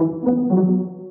Thank you.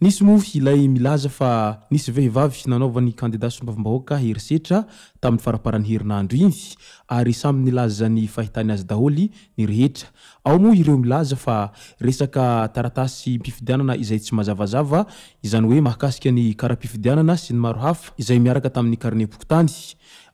nisy moa ilay milaza fa nisy aveo hivavy nanaova ny kandida sombavimbahoaka herisetra tamin'ny faraparany herinandro iny ary samy ny lazany fahitany azy daholy nyrehetra ao moa ireo milaza fa resaka taratasy mpifidianana izay tsy mahazavazava izany hoe mahakasika ny kara-pifidianana sy ny maro hafa izay miaraka tamin'ny karnea-pokotany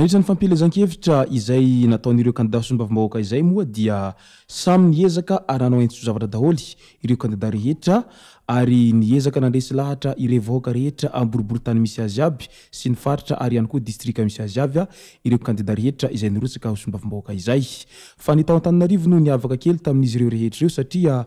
adretra ny fampilazan-kevitra izay natao'reo kandida osombavimbahoaka izay moa dia samy ny ezaka aranao entsy zavatra daholy ireo kandida rehetra aryezaka nandresy lahatra ire vhoaka rehetra amboribory tany misy azy aby sy nyfaritra ary ihany koa distrik misy azaedeerosksombavibaaavely taiizyreo rehetrreo satria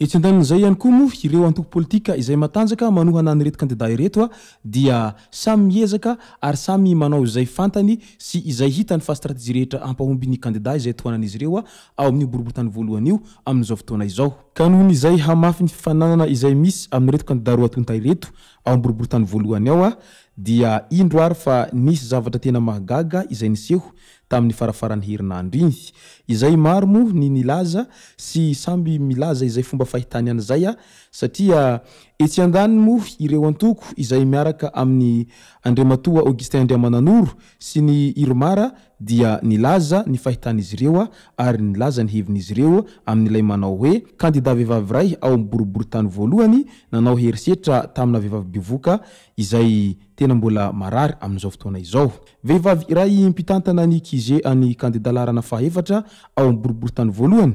etsan-tanan'zay ihany koa moa ireo antoko politika izay matanjaka manohana nyreto kandida ireto a dia samy miezaka ary samy manao zay fantany sy izay hitany faastrateji rehetra ampahombiny andida zay toanizy reoa ao am'i boribory tany volohanyio am'zao ftoana izao kanohnyzay hamafy ny ifananana izay misy am'y reto kandida roatonta ireto aoaborobory tany volohany ao a dia indro ary fa nisy zavatra tena mahagaga izay niseho tamin'ny farafaran'ny herinandro inzy izay maro moa ny nilaza sy samby milaza izay fomba fahitany an'izay a satria etsy an-dany mo ireo antoko izay miaraka amin'ny andrimatoa aogistin ndriamananoro sy ny irmara dia nilaza ny fahitan'izy reoa ary nlaza nyhevin'izy reo amin'lay manao hoe andida vehivavy ray aoboriborytany voaloanynanaoheisetratavehiabiyeboaary am'zao fotoana iao vehivaviiray mpitantana ny ize any kandida lahrana faefatra ao boriborotany voalohany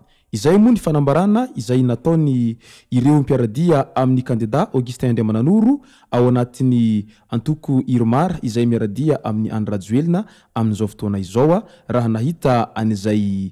izay moa ny fanambarana izay nataony ireo mpiaradia amin'ny candidat augustin andriamananoro ao anatin'ny antoko iromara izay miaradia amin'ny andrajo elona amin'zao fotoana izao a raha nahita an'zay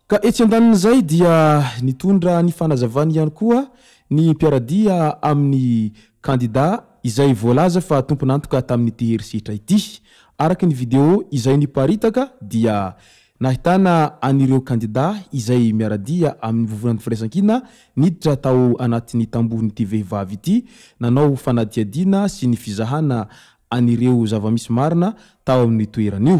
ka etsy an-danina zay dia nitondra ny fanazavany ihany koa ny mpiaradia amin'ny kandida izay volaza fa tomponantoka tamin'ny tyherisetra ity araky ny video izay nipaitaka diaahitna areokandida izay miaradia amin'ny vovonan'ny firaisa-k ina niditra tao anatny tambohiny ty vehivavy ity nanao fanadiadiana sy ny fizahana areo zava-misy marina tao aminnytoeranio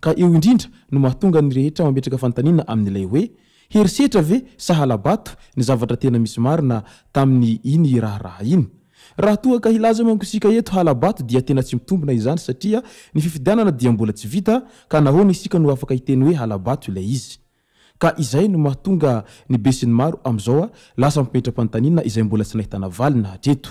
ka eo indrindra no mahatonga nyrehetra mametraka fantanina am'ilay hoe herisetra ve sahalabato ny zavatra tena misy maro na tami'ny iny raharaha iny ahtonga k ilazamanksika eoa ditena tsy mitombona zny saia ny fifiiadimbola tsy vitn isikao afa iteny hoe a ay izizay no mahtongany besny maro azaoaasmimetra fataina izaymbola tsy nahitanaalina hatreto